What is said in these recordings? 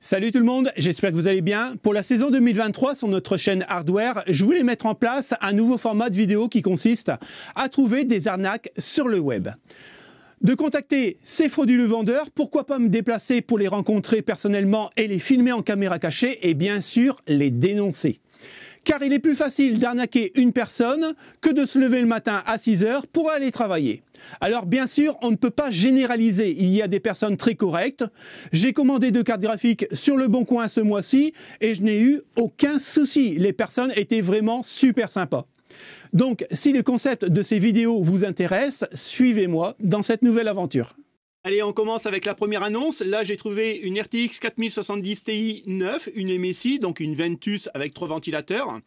Salut tout le monde, j'espère que vous allez bien. Pour la saison 2023 sur notre chaîne Hardware, je voulais mettre en place un nouveau format de vidéo qui consiste à trouver des arnaques sur le web. De contacter ces frauduleux vendeurs, pourquoi pas me déplacer pour les rencontrer personnellement et les filmer en caméra cachée et bien sûr les dénoncer car il est plus facile d'arnaquer une personne que de se lever le matin à 6 heures pour aller travailler. Alors bien sûr, on ne peut pas généraliser, il y a des personnes très correctes. J'ai commandé deux cartes graphiques sur le bon coin ce mois-ci et je n'ai eu aucun souci. Les personnes étaient vraiment super sympas. Donc si le concept de ces vidéos vous intéresse, suivez-moi dans cette nouvelle aventure. Allez, on commence avec la première annonce. Là, j'ai trouvé une RTX 4070 Ti 9, une MSI, donc une Ventus avec trois ventilateurs.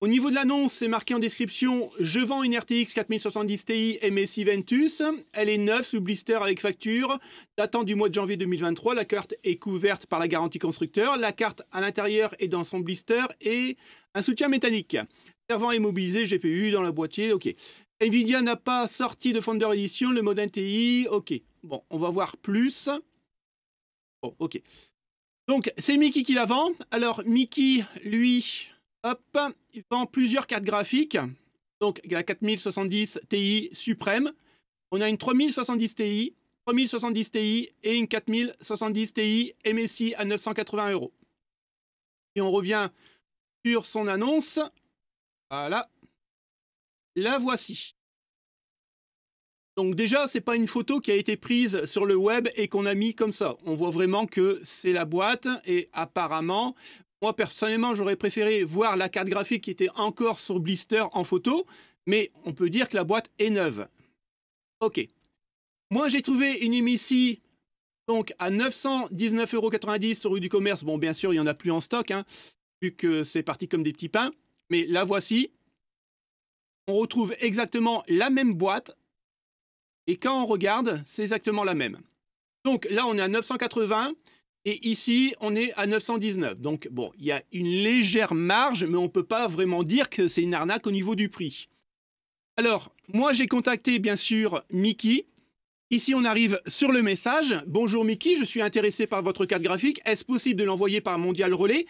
Au niveau de l'annonce, c'est marqué en description « Je vends une RTX 4070 Ti MSI Ventus. Elle est neuve sous blister avec facture, datant du mois de janvier 2023. La carte est couverte par la garantie constructeur. La carte à l'intérieur est dans son blister et un soutien métallique. Servant immobilisé, GPU dans le boîtier, ok. Nvidia n'a pas sorti de Founder Edition, le modèle TI, ok. Bon, on va voir plus. Bon, oh, ok. Donc, c'est Mickey qui la vend. Alors, Mickey, lui, hop, il vend plusieurs cartes graphiques. Donc, la 4070 Ti suprême. On a une 3070 Ti, 3070 Ti et une 4070 Ti MSI à 980 euros. Et on revient sur son annonce. Voilà, la voici. Donc déjà, ce c'est pas une photo qui a été prise sur le web et qu'on a mis comme ça. On voit vraiment que c'est la boîte et apparemment, moi personnellement, j'aurais préféré voir la carte graphique qui était encore sur blister en photo, mais on peut dire que la boîte est neuve. Ok. Moi, j'ai trouvé une ici donc à 919,90€ sur rue du commerce. Bon, bien sûr, il n'y en a plus en stock, hein, vu que c'est parti comme des petits pains. Mais la voici on retrouve exactement la même boîte. Et quand on regarde, c'est exactement la même. Donc là, on est à 980. Et ici, on est à 919. Donc, bon, il y a une légère marge, mais on ne peut pas vraiment dire que c'est une arnaque au niveau du prix. Alors, moi, j'ai contacté, bien sûr, Mickey. Ici, on arrive sur le message. Bonjour Mickey, je suis intéressé par votre carte graphique. Est-ce possible de l'envoyer par Mondial Relais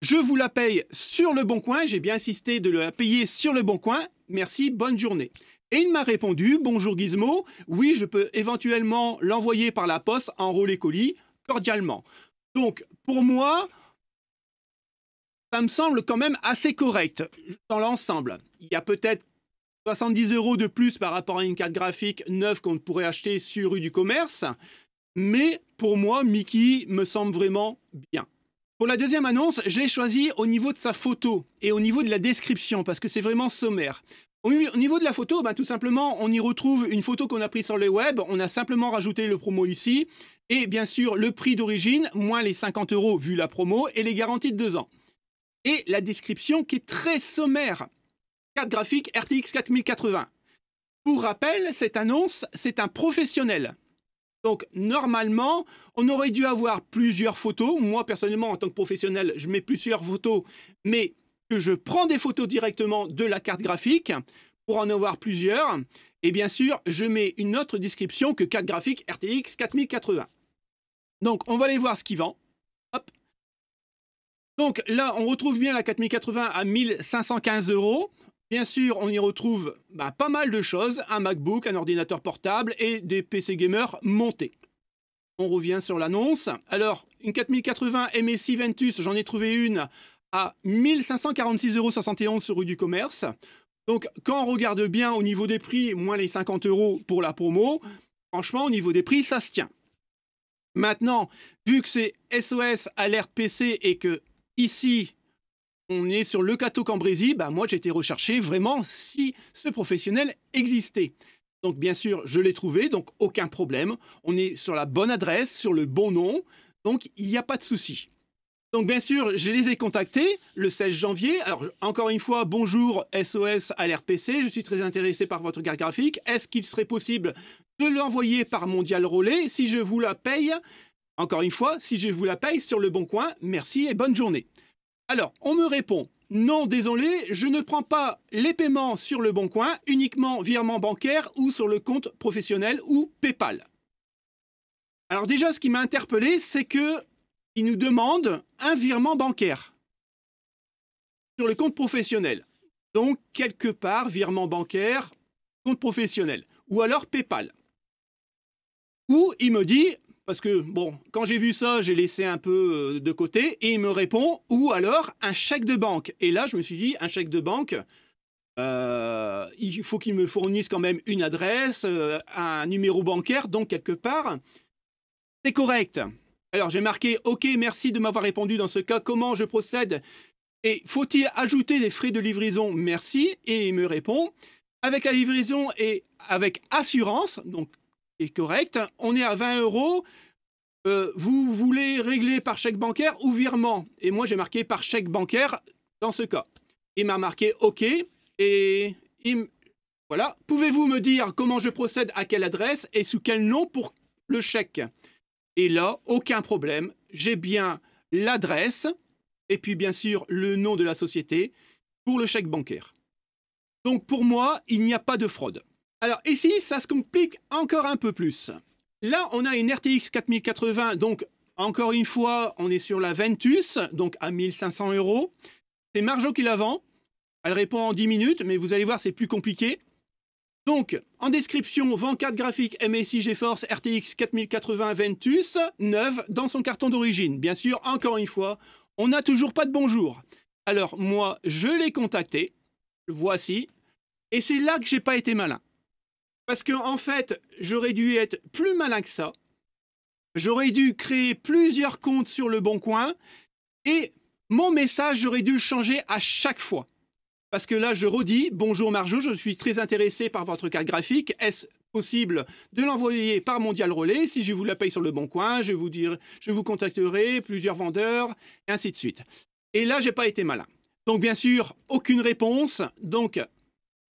Je vous la paye sur le bon coin. J'ai bien insisté de la payer sur le bon coin merci, bonne journée. Et il m'a répondu, bonjour Gizmo, oui, je peux éventuellement l'envoyer par la poste en colis, cordialement. Donc, pour moi, ça me semble quand même assez correct dans l'ensemble. Il y a peut-être 70 euros de plus par rapport à une carte graphique neuve qu'on pourrait acheter sur rue du commerce, mais pour moi, Mickey me semble vraiment bien. Pour la deuxième annonce, je l'ai choisi au niveau de sa photo et au niveau de la description parce que c'est vraiment sommaire. Au niveau de la photo, ben, tout simplement, on y retrouve une photo qu'on a prise sur le web. On a simplement rajouté le promo ici. Et bien sûr, le prix d'origine, moins les 50 euros vu la promo et les garanties de deux ans. Et la description qui est très sommaire. 4 graphiques RTX 4080. Pour rappel, cette annonce, c'est un professionnel. Donc normalement, on aurait dû avoir plusieurs photos. Moi personnellement, en tant que professionnel, je mets plusieurs photos, mais que je prends des photos directement de la carte graphique pour en avoir plusieurs. Et bien sûr, je mets une autre description que carte graphique RTX 4080. Donc on va aller voir ce qui vend. Donc là, on retrouve bien la 4080 à 1515 euros. Bien sûr, on y retrouve bah, pas mal de choses, un MacBook, un ordinateur portable et des PC gamers montés. On revient sur l'annonce. Alors, une 4080 MSI Ventus, j'en ai trouvé une à 1546,71€ sur rue du commerce. Donc, quand on regarde bien au niveau des prix, moins les 50 euros pour la promo, franchement, au niveau des prix, ça se tient. Maintenant, vu que c'est SOS alerte PC et que ici, on est sur le Cato Cambrésis, Ben moi j'ai été recherché vraiment si ce professionnel existait. Donc bien sûr, je l'ai trouvé, donc aucun problème. On est sur la bonne adresse, sur le bon nom, donc il n'y a pas de souci. Donc bien sûr, je les ai contactés le 16 janvier. Alors encore une fois, bonjour SOS à l'RPC, je suis très intéressé par votre carte graphique. Est-ce qu'il serait possible de l'envoyer par Mondial Relais si je vous la paye Encore une fois, si je vous la paye sur le bon coin, merci et bonne journée. Alors, on me répond non, désolé, je ne prends pas les paiements sur le bon coin, uniquement virement bancaire ou sur le compte professionnel ou PayPal. Alors déjà, ce qui m'a interpellé, c'est qu'il nous demande un virement bancaire sur le compte professionnel. Donc quelque part, virement bancaire, compte professionnel, ou alors PayPal. Ou il me dit parce que, bon, quand j'ai vu ça, j'ai laissé un peu euh, de côté. Et il me répond, ou alors un chèque de banque. Et là, je me suis dit, un chèque de banque, euh, il faut qu'il me fournisse quand même une adresse, euh, un numéro bancaire. Donc, quelque part, c'est correct. Alors, j'ai marqué, OK, merci de m'avoir répondu dans ce cas. Comment je procède et faut-il ajouter des frais de livraison Merci. Et il me répond, avec la livraison et avec assurance, donc est correct. On est à 20 euros. Euh, vous voulez régler par chèque bancaire ou virement Et moi, j'ai marqué par chèque bancaire dans ce cas. Il m'a marqué OK et il voilà. Pouvez-vous me dire comment je procède, à quelle adresse et sous quel nom pour le chèque Et là, aucun problème. J'ai bien l'adresse et puis bien sûr le nom de la société pour le chèque bancaire. Donc pour moi, il n'y a pas de fraude. Alors ici, ça se complique encore un peu plus. Là, on a une RTX 4080, donc encore une fois, on est sur la Ventus, donc à 1500 euros. C'est Marjo qui la vend. Elle répond en 10 minutes, mais vous allez voir, c'est plus compliqué. Donc, en description, vend 4 graphiques MSI GeForce RTX 4080 Ventus, neuve, dans son carton d'origine. Bien sûr, encore une fois, on n'a toujours pas de bonjour. Alors, moi, je l'ai contacté. Voici. Et c'est là que j'ai pas été malin. Parce que, en fait, j'aurais dû être plus malin que ça. J'aurais dû créer plusieurs comptes sur le bon coin. Et mon message, j'aurais dû le changer à chaque fois. Parce que là, je redis Bonjour Marjo, je suis très intéressé par votre carte graphique. Est-ce possible de l'envoyer par Mondial Relais Si je vous la paye sur le bon coin, je vous, dire, je vous contacterai plusieurs vendeurs, et ainsi de suite. Et là, j'ai pas été malin. Donc, bien sûr, aucune réponse. Donc,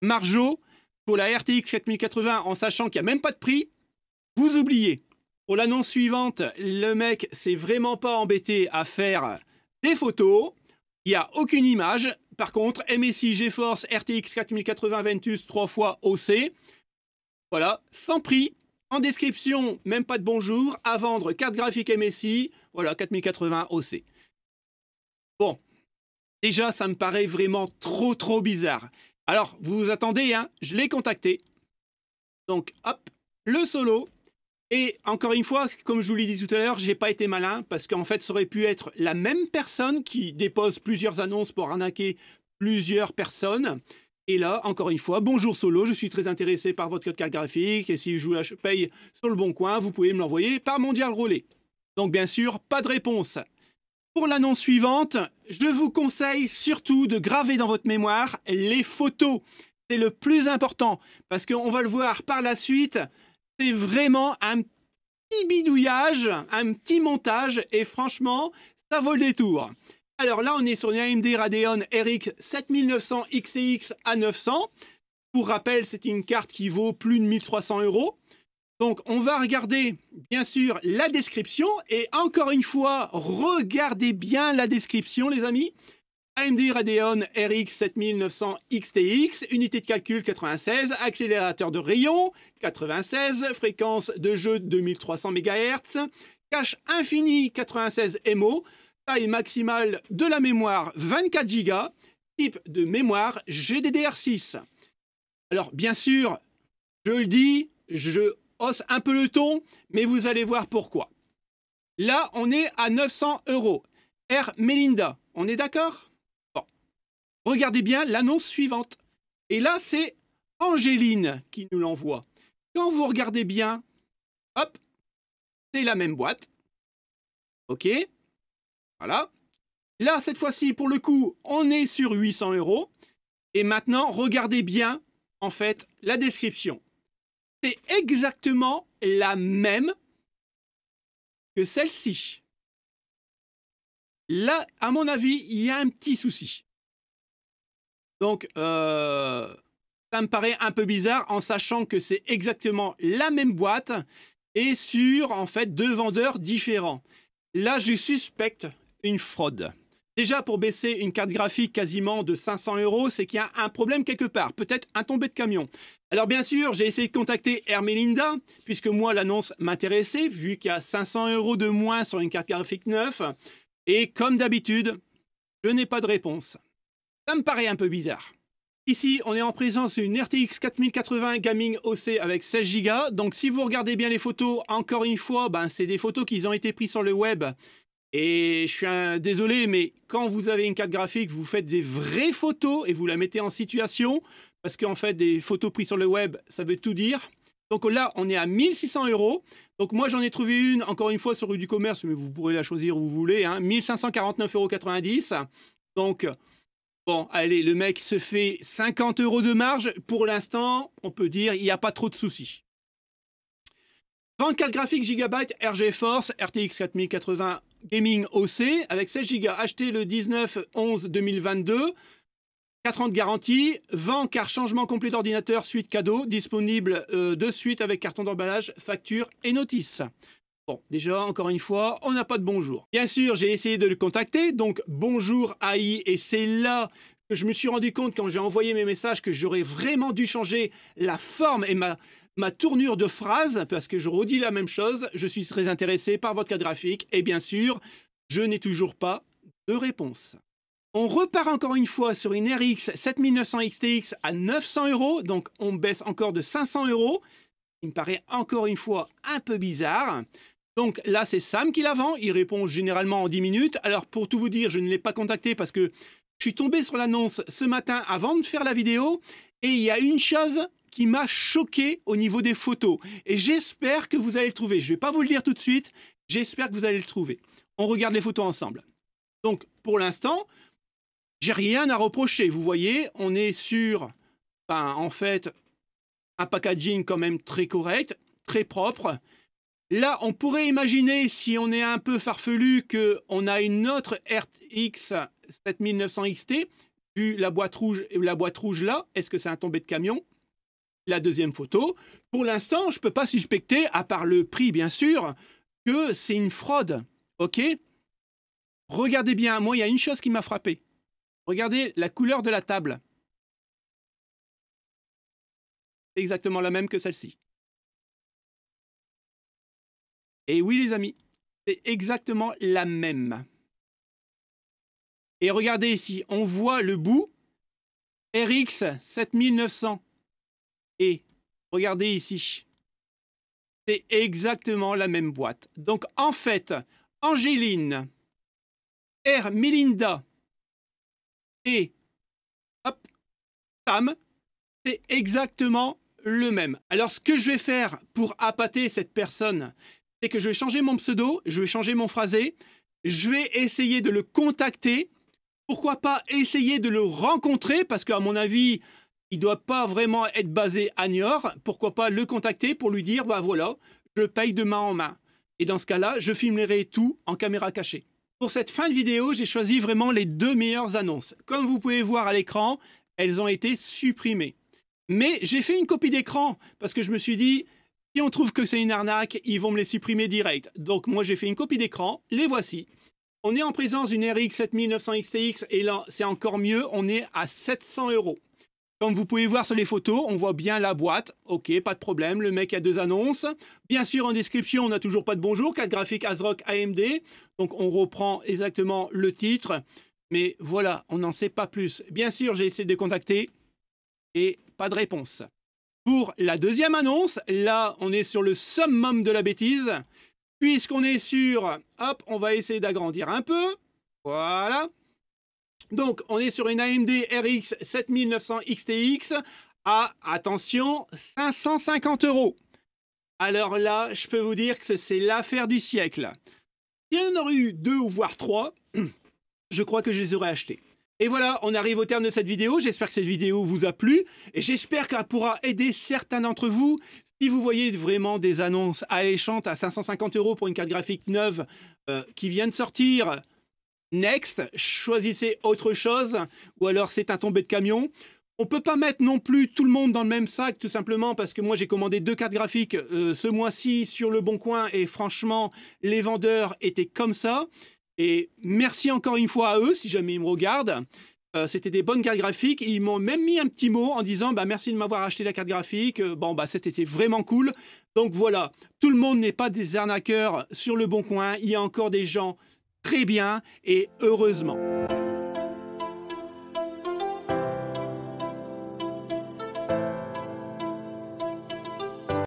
Marjo, la RTX 4080 en sachant qu'il n'y a même pas de prix, vous oubliez. Pour l'annonce suivante, le mec s'est vraiment pas embêté à faire des photos. Il n'y a aucune image. Par contre, MSI GeForce RTX 4080 Ventus 3 fois OC. Voilà, sans prix. En description, même pas de bonjour. À vendre, carte graphique MSI. Voilà, 4080 OC. Bon, déjà, ça me paraît vraiment trop, trop bizarre. Alors, vous vous attendez, hein, je l'ai contacté. Donc, hop, le solo. Et encore une fois, comme je vous l'ai dit tout à l'heure, j'ai pas été malin parce qu'en fait, ça aurait pu être la même personne qui dépose plusieurs annonces pour arnaquer plusieurs personnes. Et là, encore une fois, bonjour Solo, je suis très intéressé par votre carte graphique et si je vous la paye sur le bon coin, vous pouvez me l'envoyer par Mondial Relais. Donc bien sûr, pas de réponse. Pour l'annonce suivante, je vous conseille surtout de graver dans votre mémoire les photos. C'est le plus important parce qu'on va le voir par la suite. C'est vraiment un petit bidouillage, un petit montage et franchement, ça vaut le détour. Alors là, on est sur une AMD Radeon RX 7900 XCX A900. Pour rappel, c'est une carte qui vaut plus de 1300 euros. Donc, on va regarder, bien sûr, la description. Et encore une fois, regardez bien la description, les amis. AMD Radeon RX 7900 XTX, unité de calcul 96, accélérateur de rayon 96, fréquence de jeu 2300 MHz, cache infini 96 MO, taille maximale de la mémoire 24 Go, type de mémoire GDDR6. Alors bien sûr, je le dis, je hausse un peu le ton, mais vous allez voir pourquoi. Là, on est à 900 euros. R Melinda, on est d'accord Bon. Regardez bien l'annonce suivante. Et là, c'est Angéline qui nous l'envoie. Quand vous regardez bien, hop, c'est la même boîte. OK Voilà. Là, cette fois-ci, pour le coup, on est sur 800 euros. Et maintenant, regardez bien, en fait, la description c'est exactement la même que celle-ci. Là, à mon avis, il y a un petit souci. Donc, euh, ça me paraît un peu bizarre en sachant que c'est exactement la même boîte et sur, en fait, deux vendeurs différents. Là, je suspecte une fraude. Déjà, pour baisser une carte graphique quasiment de 500 euros, c'est qu'il y a un problème quelque part, peut-être un tombé de camion. Alors bien sûr, j'ai essayé de contacter Hermelinda, puisque moi l'annonce m'intéressait, vu qu'il y a 500 euros de moins sur une carte graphique neuve. Et comme d'habitude, je n'ai pas de réponse. Ça me paraît un peu bizarre. Ici, on est en présence d'une RTX 4080 Gaming OC avec 16 Go. Donc si vous regardez bien les photos, encore une fois, ben, c'est des photos qui ont été prises sur le web et je suis désolé, mais quand vous avez une carte graphique, vous faites des vraies photos et vous la mettez en situation, parce qu'en fait, des photos prises sur le web, ça veut tout dire. Donc là, on est à 1600 euros. Donc moi, j'en ai trouvé une, encore une fois, sur rue du Commerce, mais vous pourrez la choisir où vous voulez, 1549,90 hein. euros. Donc, bon, allez, le mec se fait 50 euros de marge. Pour l'instant, on peut dire, il n'y a pas trop de soucis. 24 graphiques Gigabyte, RG Force, RTX 4080 gaming OC avec 16 Go. Acheté le 19-11-2022. 4 ans de garantie, 20 car changement complet d'ordinateur, suite cadeau, disponible euh, de suite avec carton d'emballage, facture et notice. Bon, déjà, encore une fois, on n'a pas de bonjour. Bien sûr, j'ai essayé de le contacter, donc bonjour AI, et c'est là que je me suis rendu compte quand j'ai envoyé mes messages que j'aurais vraiment dû changer la forme et ma, ma tournure de phrase, parce que je redis la même chose, je suis très intéressé par votre cas graphique, et bien sûr, je n'ai toujours pas de réponse. On repart encore une fois sur une RX 7900 XTX à 900 euros, donc on baisse encore de 500 euros. Il me paraît encore une fois un peu bizarre. Donc là, c'est Sam qui la vend. Il répond généralement en 10 minutes. Alors pour tout vous dire, je ne l'ai pas contacté parce que je suis tombé sur l'annonce ce matin avant de faire la vidéo. Et il y a une chose qui m'a choqué au niveau des photos. Et j'espère que vous allez le trouver. Je ne vais pas vous le dire tout de suite. J'espère que vous allez le trouver. On regarde les photos ensemble. Donc, pour l'instant, j'ai rien à reprocher. Vous voyez, on est sur, en fait, un packaging quand même très correct, très propre. Là, on pourrait imaginer, si on est un peu farfelu, qu'on a une autre RTX 7900 XT, vu la boîte rouge, la boîte rouge là, est-ce que c'est un tombé de camion la deuxième photo. Pour l'instant, je ne peux pas suspecter, à part le prix bien sûr, que c'est une fraude. OK Regardez bien, moi, il y a une chose qui m'a frappé. Regardez la couleur de la table. Exactement la même que celle-ci. Et oui, les amis, c'est exactement la même. Et regardez ici, on voit le bout RX 7900. Et regardez ici, c'est exactement la même boîte. Donc en fait, Angéline, R. Melinda et hop, Sam, c'est exactement le même. Alors ce que je vais faire pour appâter cette personne, c'est que je vais changer mon pseudo, je vais changer mon phrasé, je vais essayer de le contacter, pourquoi pas essayer de le rencontrer, parce qu'à mon avis, il ne doit pas vraiment être basé à Niort. Pourquoi pas le contacter pour lui dire, bah voilà, je paye de main en main. Et dans ce cas-là, je filmerai tout en caméra cachée. Pour cette fin de vidéo, j'ai choisi vraiment les deux meilleures annonces. Comme vous pouvez voir à l'écran, elles ont été supprimées. Mais j'ai fait une copie d'écran parce que je me suis dit, si on trouve que c'est une arnaque, ils vont me les supprimer direct. Donc moi, j'ai fait une copie d'écran, les voici. On est en présence d'une RX 7900 XTX et là, c'est encore mieux, on est à 700 euros. Comme vous pouvez voir sur les photos, on voit bien la boîte. Ok, pas de problème, le mec a deux annonces. Bien sûr, en description, on n'a toujours pas de bonjour, 4 graphique Azrock AMD. Donc on reprend exactement le titre. Mais voilà, on n'en sait pas plus. Bien sûr, j'ai essayé de contacter et pas de réponse. Pour la deuxième annonce, là, on est sur le summum de la bêtise. Puisqu'on est sur... Hop, on va essayer d'agrandir un peu. Voilà. Donc, on est sur une AMD RX 7900 XTX à, attention, 550 euros. Alors là, je peux vous dire que c'est l'affaire du siècle. Si on en aurait eu deux ou voire trois. Je crois que je les aurais achetés. Et voilà, on arrive au terme de cette vidéo. J'espère que cette vidéo vous a plu et j'espère qu'elle pourra aider certains d'entre vous. Si vous voyez vraiment des annonces alléchantes à 550 euros pour une carte graphique neuve euh, qui vient de sortir, Next, choisissez autre chose, ou alors c'est un tombé de camion. On peut pas mettre non plus tout le monde dans le même sac, tout simplement, parce que moi j'ai commandé deux cartes graphiques euh, ce mois-ci sur Le Bon Coin, et franchement, les vendeurs étaient comme ça. Et merci encore une fois à eux, si jamais ils me regardent. Euh, c'était des bonnes cartes graphiques. ils m'ont même mis un petit mot en disant bah, merci de m'avoir acheté la carte graphique. Euh, bon, bah, c'était vraiment cool. Donc voilà, tout le monde n'est pas des arnaqueurs sur le bon coin. Il y a encore des gens très bien et heureusement.